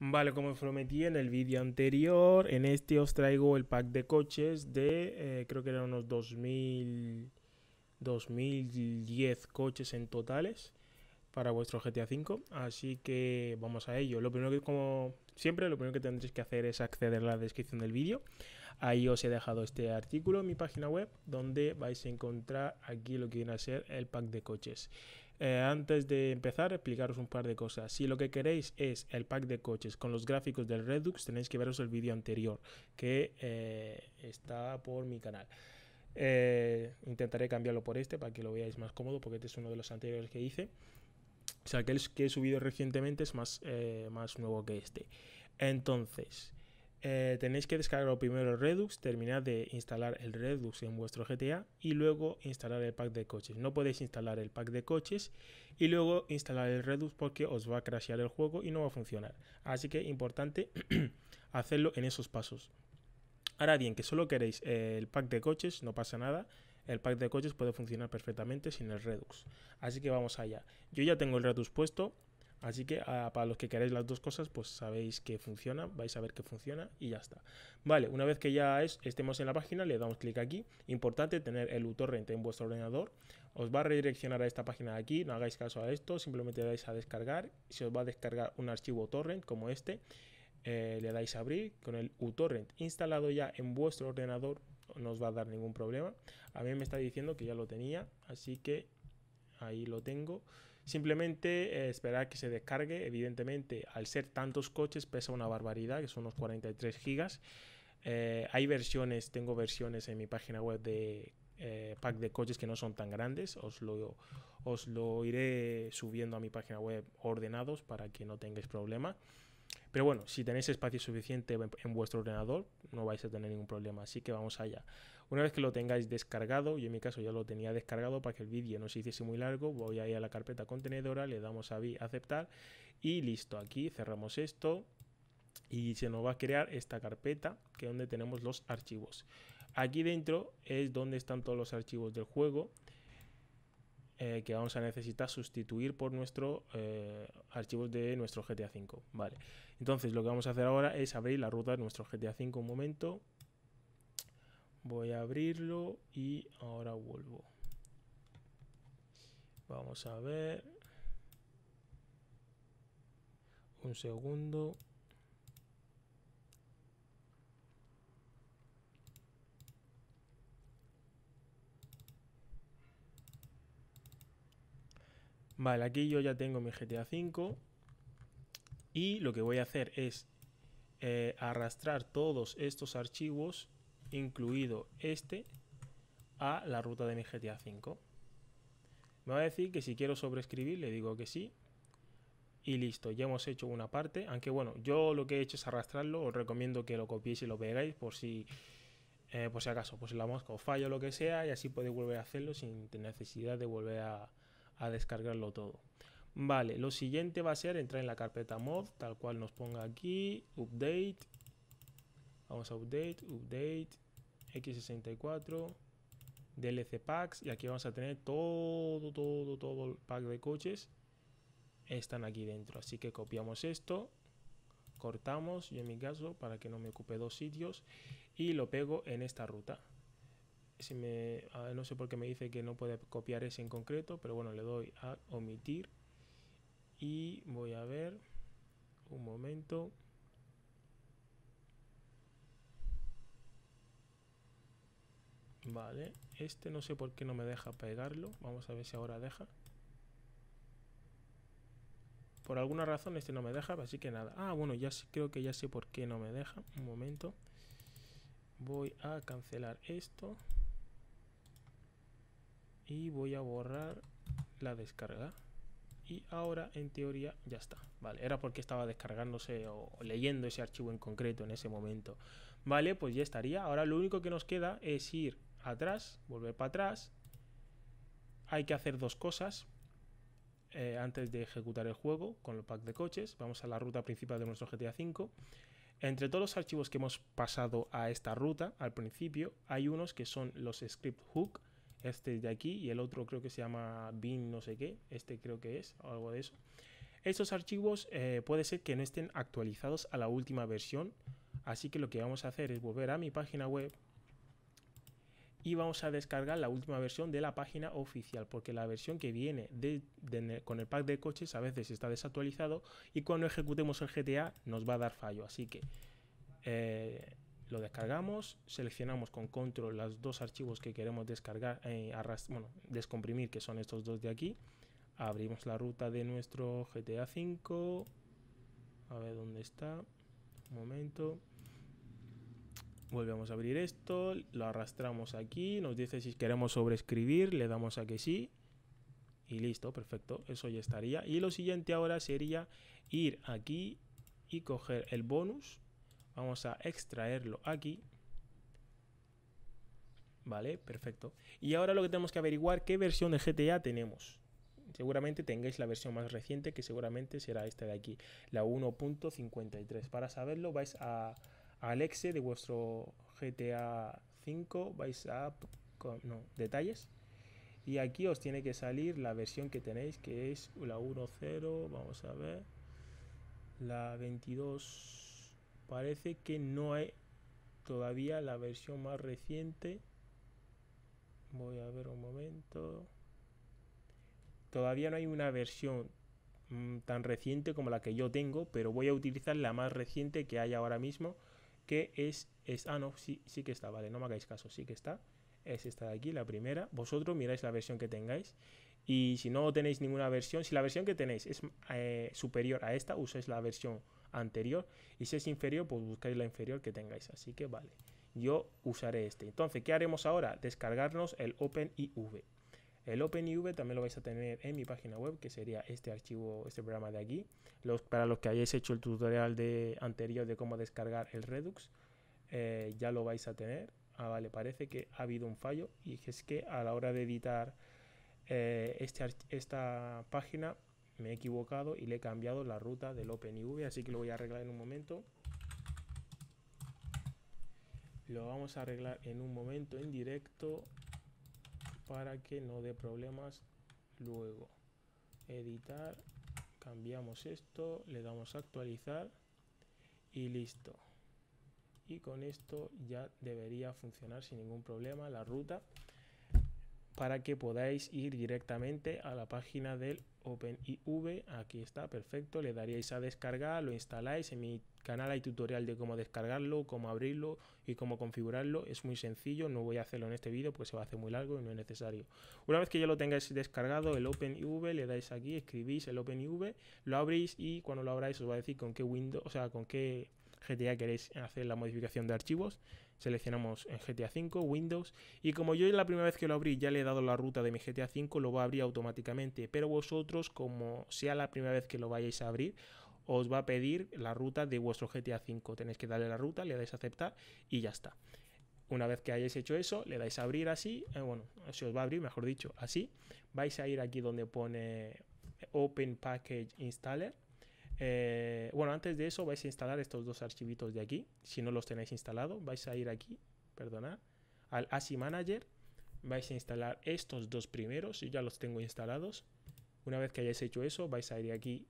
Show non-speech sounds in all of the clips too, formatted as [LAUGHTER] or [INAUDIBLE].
Vale, como prometí en el vídeo anterior, en este os traigo el pack de coches de, eh, creo que eran unos 2000, 2010 coches en totales para vuestro GTA V. Así que vamos a ello. Lo primero que, como siempre, lo primero que tendréis que hacer es acceder a la descripción del vídeo Ahí os he dejado este artículo en mi página web donde vais a encontrar aquí lo que viene a ser el pack de coches. Eh, antes de empezar, explicaros un par de cosas. Si lo que queréis es el pack de coches con los gráficos del Redux, tenéis que veros el vídeo anterior que eh, está por mi canal. Eh, intentaré cambiarlo por este para que lo veáis más cómodo, porque este es uno de los anteriores que hice. O sea, que el que he subido recientemente es más, más nuevo que este. Entonces, eh, tenéis que descargar primero el Redux, terminar de instalar el Redux en vuestro GTA y luego instalar el pack de coches. No podéis instalar el pack de coches y luego instalar el Redux porque os va a crashear el juego y no va a funcionar. Así que importante [CLEARS THROAT] hacerlo en esos pasos. Ahora bien, que solo queréis eh, el pack de coches, no pasa nada. El pack de coches puede funcionar perfectamente sin el Redux. Así que vamos allá. Yo ya tengo el Redux puesto. Así que ah, para los que queréis las dos cosas, pues sabéis que funciona, vais a ver que funciona y ya está. Vale, una vez que ya estemos en la página, le damos clic aquí. Importante tener el uTorrent en vuestro ordenador. Os va a redireccionar a esta página de aquí, no hagáis caso a esto, simplemente le dais a descargar. Si os va a descargar un archivo torrent como este. Eh, le dais a abrir con el uTorrent instalado ya en vuestro ordenador no os va a dar ningún problema a mí me está diciendo que ya lo tenía así que ahí lo tengo Simplemente eh, esperar que se descargue. Evidentemente, al ser tantos coches, pesa una barbaridad, que son unos 43 gigas. Eh, hay versiones, tengo versiones en mi página web de eh, pack de coches que no son tan grandes. Os lo, os lo iré subiendo a mi página web ordenados para que no tengáis problema. Pero bueno, si tenéis espacio suficiente en vuestro ordenador, no vais a tener ningún problema. Así que vamos allá. Una vez que lo tengáis descargado, yo en mi caso ya lo tenía descargado para que el vídeo no se hiciese muy largo, voy a ir a la carpeta contenedora, le damos a aceptar y listo, aquí cerramos esto y se nos va a crear esta carpeta que es donde tenemos los archivos. Aquí dentro es donde están todos los archivos del juego. Eh, que vamos a necesitar sustituir por nuestros eh, archivos de nuestro GTA V. Vale, entonces lo que vamos a hacer ahora es abrir la ruta de nuestro GTA V un momento voy a abrirlo y ahora vuelvo vamos a ver un segundo Vale, aquí yo ya tengo mi GTA 5 y lo que voy a hacer es eh, arrastrar todos estos archivos incluido este a la ruta de mi GTA V. Me va a decir que si quiero sobreescribir, le digo que sí. Y listo, ya hemos hecho una parte. Aunque bueno, yo lo que he hecho es arrastrarlo. Os recomiendo que lo copiéis y lo pegáis por si, eh, por si acaso, pues la mosca o fallo lo que sea. Y así podéis volver a hacerlo sin necesidad de volver a, a descargarlo todo. Vale, lo siguiente va a ser entrar en la carpeta mod, tal cual nos ponga aquí, update, Vamos a update, update, x64, DLC packs y aquí vamos a tener todo, todo, todo el pack de coches. Están aquí dentro, así que copiamos esto, cortamos, yo en mi caso, para que no me ocupe dos sitios, y lo pego en esta ruta. Ah, no sé por qué me dice que no puede copiar ese en concreto, pero bueno, le doy a omitir y voy a ver un momento. Vale, este no sé por qué no me deja pegarlo. Vamos a ver si ahora deja. Por alguna razón este no me deja, así que nada. Ah, bueno, ya creo que ya sé por qué no me deja. Un momento. Voy a cancelar esto. Y voy a borrar la descarga. Y ahora, en teoría, ya está. Vale, era porque estaba descargándose o leyendo ese archivo en concreto en ese momento. Vale, pues ya estaría. Ahora lo único que nos queda es ir atrás, volver para atrás. Hay que hacer dos cosas eh, antes de ejecutar el juego con el pack de coches. Vamos a la ruta principal de nuestro GTA V. Entre todos los archivos que hemos pasado a esta ruta al principio, hay unos que son los script hook, este de aquí, y el otro creo que se llama bin no sé qué, este creo que es, o algo de eso. Estos archivos eh, puede ser que no estén actualizados a la última versión, así que lo que vamos a hacer es volver a mi página web, y vamos a descargar la última versión de la página oficial porque la versión que viene con el pack de coches a veces está desactualizado y cuando ejecutemos el GTA nos va a dar fallo así que eh, lo descargamos seleccionamos con control los dos archivos que queremos descargar eh, descomprimir que son estos dos de aquí abrimos la ruta de nuestro GTA 5 a ver dónde está un momento Volvemos a abrir esto, lo arrastramos aquí, nos dice si queremos sobreescribir, le damos a que sí. Y listo, perfecto, eso ya estaría. Y lo siguiente ahora sería ir aquí y coger el bonus. Vamos a extraerlo aquí. Vale, perfecto. Y ahora lo que tenemos que averiguar qué versión de GTA tenemos. Seguramente tengáis la versión más reciente, que seguramente será esta de aquí, la 1.53. Para saberlo vais a Alexe de vuestro GTA 5, vais a detalles y aquí os tiene que salir la versión que tenéis que es la 1.0, vamos a ver, la 22, parece que no hay todavía la versión más reciente, voy a ver un momento, todavía no hay una versión mm, tan reciente como la que yo tengo, pero voy a utilizar la más reciente que hay ahora mismo que es, es ah, no, sí, sí que está, vale, no me hagáis caso, sí que está, es esta de aquí, la primera, vosotros miráis la versión que tengáis y si no tenéis ninguna versión, si la versión que tenéis es eh, superior a esta, usáis la versión anterior y si es inferior, pues buscáis la inferior que tengáis, así que vale, yo usaré este. Entonces, ¿qué haremos ahora? Descargarnos el OpenIV. El OpenIV también lo vais a tener en mi página web, que sería este archivo, este programa de aquí. para los que hayáis hecho el tutorial de, anterior de cómo descargar el Redux, eh, ya lo vais a tener. Ah, vale, parece que ha habido un fallo y es que a la hora de editar eh, este, esta página me he equivocado y le he cambiado la ruta del OpenIV, así que lo voy a arreglar en un momento. Lo vamos a arreglar en un momento en directo para que no dé problemas luego. Editar, cambiamos esto, le damos a actualizar y listo. Y con esto ya debería funcionar sin ningún problema la ruta para que podáis ir directamente a la página del OpenIV. Aquí está, perfecto. Le daríais a descargar, lo instaláis. En mi canal hay tutorial de cómo descargarlo, cómo abrirlo y cómo configurarlo. Es muy sencillo, no voy a hacerlo en este vídeo porque se va a hacer muy largo y no es necesario. Una vez que ya lo tengáis descargado, el OpenIV, le dais aquí, escribís el OpenIV, lo abrís y cuando lo abráis os va a decir con qué Windows, o sea, con qué GTA queréis hacer la modificación de archivos. Seleccionamos en GTA 5 Windows, y como yo la primera vez que lo abrí ya le he dado la ruta de mi GTA 5 lo va a abrir automáticamente, pero vosotros, como sea la primera vez que lo vayáis a abrir, os va a pedir la ruta de vuestro GTA 5 Tenéis que darle la ruta, le dais a aceptar y ya está. Una vez que hayáis hecho eso, le dais a abrir así, eh, bueno, se os va a abrir, mejor dicho, así. Vais a ir aquí donde pone Open Package Installer eh, bueno, antes de eso vais a instalar estos dos archivitos de aquí. Si no los tenéis instalado, vais a ir aquí, perdona, al ASI Manager. Vais a instalar estos dos primeros. si ya los tengo instalados. Una vez que hayáis hecho eso, vais a ir aquí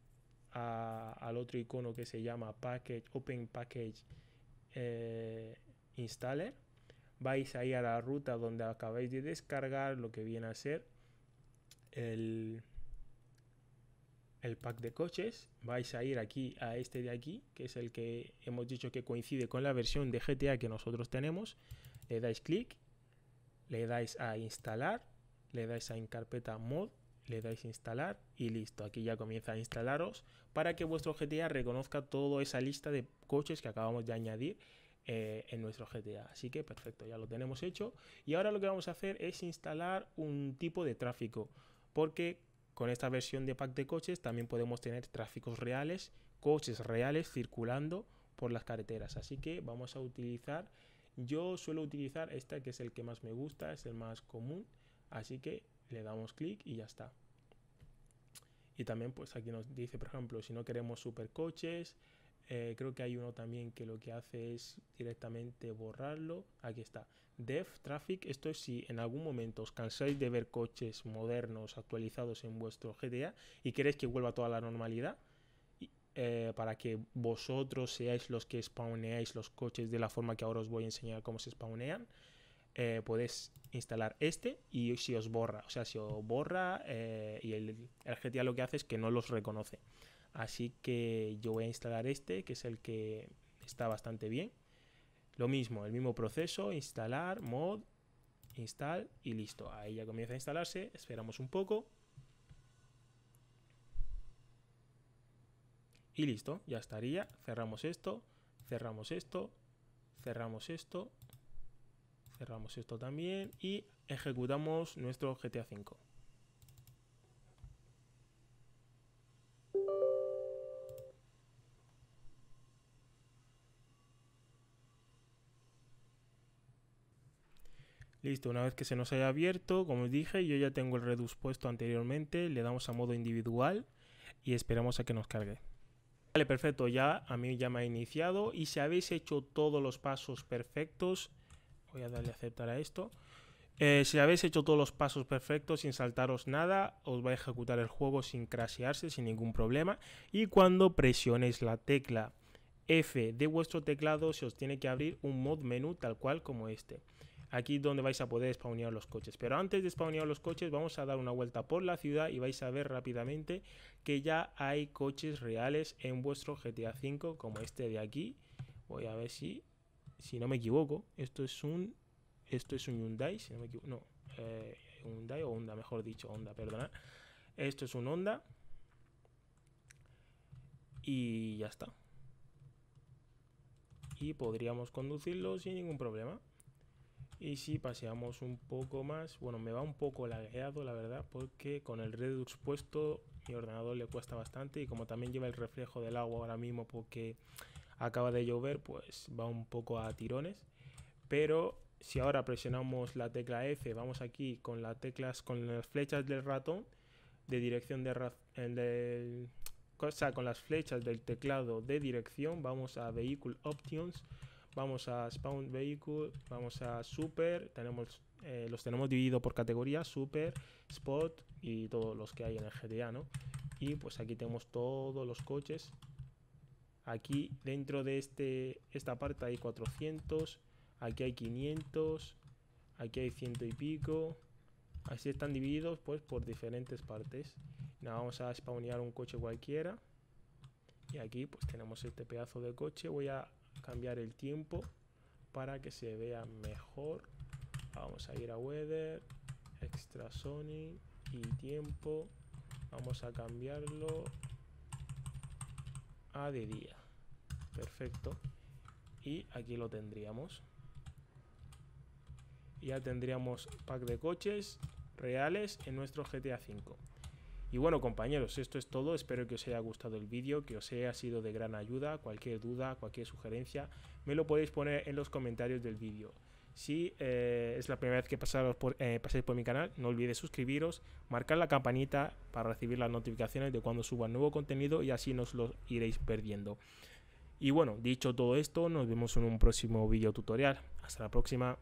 al otro icono que se llama Package Open Package eh, Installer. Vais a ir a la ruta donde acabáis de descargar lo que viene a ser el el pack de coches, vais a ir aquí a este de aquí, que es el que hemos dicho que coincide con la versión de GTA que nosotros tenemos, le dais clic, le dais a instalar, le dais a carpeta mod, le dais a instalar y listo, aquí ya comienza a instalaros para que vuestro GTA reconozca toda esa lista de coches que acabamos de añadir eh, en nuestro GTA. Así que perfecto, ya lo tenemos hecho y ahora lo que vamos a hacer es instalar un tipo de tráfico porque con esta versión de pack de coches también podemos tener tráficos reales, coches reales circulando por las carreteras. Así que vamos a utilizar, yo suelo utilizar esta que es el que más me gusta, es el más común. Así que le damos clic y ya está. Y también pues aquí nos dice, por ejemplo, si no queremos supercoches, eh, creo que hay uno también que lo que hace es directamente borrarlo. Aquí está. Dev Traffic. Esto es si en algún momento os cansáis de ver coches modernos actualizados en vuestro GTA y queréis que vuelva toda la normalidad. Eh, para que vosotros seáis los que spawneáis los coches de la forma que ahora os voy a enseñar cómo se spawnean. Eh, puedes instalar este y si os borra, o sea, si os borra eh, y el, el GTA lo que hace es que no los reconoce. Así que yo voy a instalar este, que es el que está bastante bien. Lo mismo, el mismo proceso, instalar, mod, install y listo. Ahí ya comienza a instalarse, esperamos un poco. Y listo, ya estaría. Cerramos esto, cerramos esto, cerramos esto, Cerramos esto también y ejecutamos nuestro GTA 5. Listo, una vez que se nos haya abierto, como os dije, yo ya tengo el Redux puesto anteriormente, le damos a modo individual y esperamos a que nos cargue. Vale, perfecto, ya a mí ya me ha iniciado y si habéis hecho todos los pasos perfectos, Voy a darle a aceptar a esto. Eh, si habéis hecho todos los pasos perfectos sin saltaros nada, os va a ejecutar el juego sin crashearse, sin ningún problema. Y cuando presionéis la tecla F de vuestro teclado, se os tiene que abrir un mod menú tal cual como este. Aquí donde vais a poder spawnear los coches. Pero antes de spawnear los coches, vamos a dar una vuelta por la ciudad y vais a ver rápidamente que ya hay coches reales en vuestro GTA V, como este de aquí. Voy a ver si si no me equivoco, esto es un esto es un Hyundai, si no me equivoco, no, eh, Hyundai o Honda, mejor dicho, Honda, perdona. Esto es un Honda. Y ya está. Y podríamos conducirlo sin ningún problema. Y si paseamos un poco más, bueno, me va un poco lagueado, la verdad, porque con el Redux puesto mi ordenador le cuesta bastante y como también lleva el reflejo del agua ahora mismo porque acaba de llover, pues va un poco a tirones. Pero si ahora presionamos la tecla F, vamos aquí con las teclas, con las flechas del ratón, de dirección de, o con las flechas del teclado de dirección, vamos a Vehicle Options, vamos a Spawn Vehicle, vamos a Super, tenemos, eh, los tenemos divididos por categoría, Super, Spot y todos los que hay en el GTA, ¿no? Y pues aquí tenemos todos los coches Aquí dentro de este, esta parte hay 400, aquí hay 500, aquí hay ciento y pico. Así están divididos pues por diferentes partes. Nada, vamos a spawnear un coche cualquiera. Y aquí pues tenemos este pedazo de coche. Voy a cambiar el tiempo para que se vea mejor. Vamos a ir a Weather, Extra Sony y tiempo. Vamos a cambiarlo de día. Perfecto. Y aquí lo tendríamos. Ya tendríamos pack de coches reales en nuestro GTA V. Y bueno compañeros, esto es todo, espero que os haya gustado el vídeo, que os haya sido de gran ayuda, cualquier duda, cualquier sugerencia, me lo podéis poner en los comentarios del vídeo. Si eh, es la primera vez que por, eh, pasáis por mi canal, no olvidéis suscribiros, marcar la campanita para recibir las notificaciones de cuando suba nuevo contenido y así no os lo iréis perdiendo. Y bueno, dicho todo esto, nos vemos en un próximo video tutorial. Hasta la próxima.